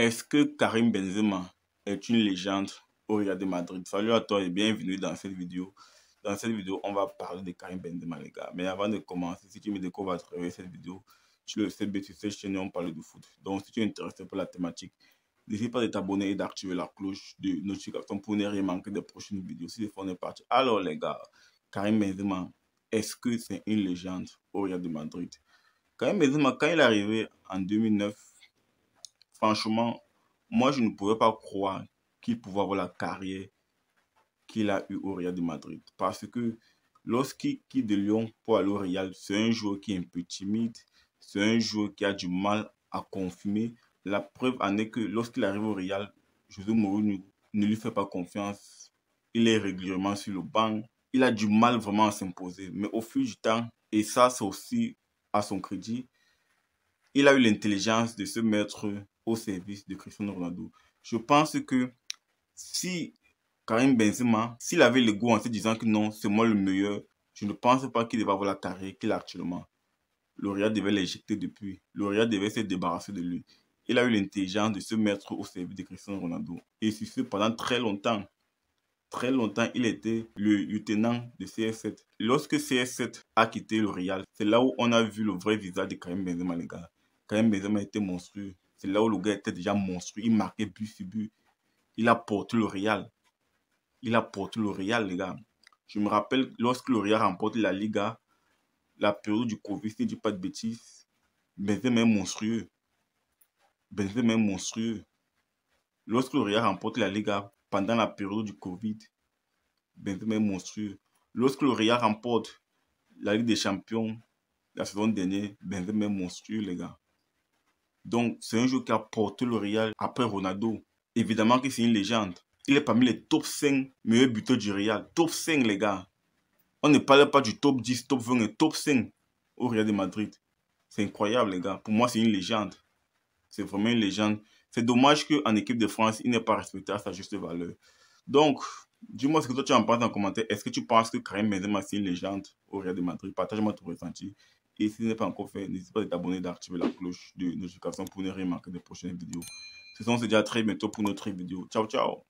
Est-ce que Karim Benzema est une légende au Real de Madrid Salut à toi et bienvenue dans cette vidéo. Dans cette vidéo, on va parler de Karim Benzema, les gars. Mais avant de commencer, si tu me découvres à travers cette vidéo, tu le sais, sur tu chaîne, on parle de foot. Donc, si tu es intéressé par la thématique, n'hésite pas à t'abonner et d'activer la cloche de notification pour ne rien manquer des prochaines vidéos. Si pas est partie. Alors, les gars, Karim Benzema, est-ce que c'est une légende au Real de Madrid Karim Benzema, quand il est arrivé en 2009, franchement, moi, je ne pouvais pas croire qu'il pouvait avoir la carrière qu'il a eue au Real de Madrid. Parce que lorsqu'il quitte de Lyon pour aller au Real, c'est un joueur qui est un peu timide, c'est un joueur qui a du mal à confirmer. La preuve en est que lorsqu'il arrive au Real, José Mourinho ne lui fait pas confiance. Il est régulièrement sur le banc. Il a du mal vraiment à s'imposer. Mais au fil du temps, et ça, c'est aussi à son crédit, il a eu l'intelligence de se mettre au service de Cristiano Ronaldo. Je pense que si Karim Benzema, s'il avait le goût en se disant que non, c'est moi le meilleur, je ne pense pas qu'il devait avoir la carrière qu'il a actuellement. L'Oréal devait l'éjecter depuis. L'Oréal devait se débarrasser de lui. Il a eu l'intelligence de se mettre au service de Cristiano Ronaldo. Et sur ce, pendant très longtemps, très longtemps, il était le lieutenant de cs 7 Lorsque cs 7 a quitté le Real, c'est là où on a vu le vrai visage de Karim Benzema, les gars quand Benzema était monstrueux. C'est là où le gars était déjà monstrueux. Il marquait but sur but. Il a porté le Real. Il a porté le Real, les gars. Je me rappelle, lorsque le Real remporte la Liga, la période du Covid, c'est du pas de bêtises, Benzema est monstrueux. Benzema est monstrueux. Lorsque le Real remporte la Liga pendant la période du Covid, Benzema est monstrueux. Lorsque le Real remporte la Ligue des Champions la saison dernière, Benzema est monstrueux, les gars. Donc, c'est un joueur qui a porté le Real après Ronaldo. Évidemment que c'est une légende. Il est parmi les top 5 meilleurs buteurs du Real. Top 5, les gars. On ne parle pas du top 10, top 20 top 5 au Real de Madrid. C'est incroyable, les gars. Pour moi, c'est une légende. C'est vraiment une légende. C'est dommage qu'en équipe de France, il n'est pas respecté à sa juste valeur. Donc, dis-moi ce que toi tu en penses en commentaire. Est-ce que tu penses que Karim Benzema c'est une légende au Real de Madrid Partage-moi ton ressenti. Et si ce n'est pas encore fait, n'hésite pas à t'abonner et d'activer la cloche de notification pour ne rien manquer des prochaines vidéos. Ce sont déjà très bientôt pour notre vidéo. Ciao, ciao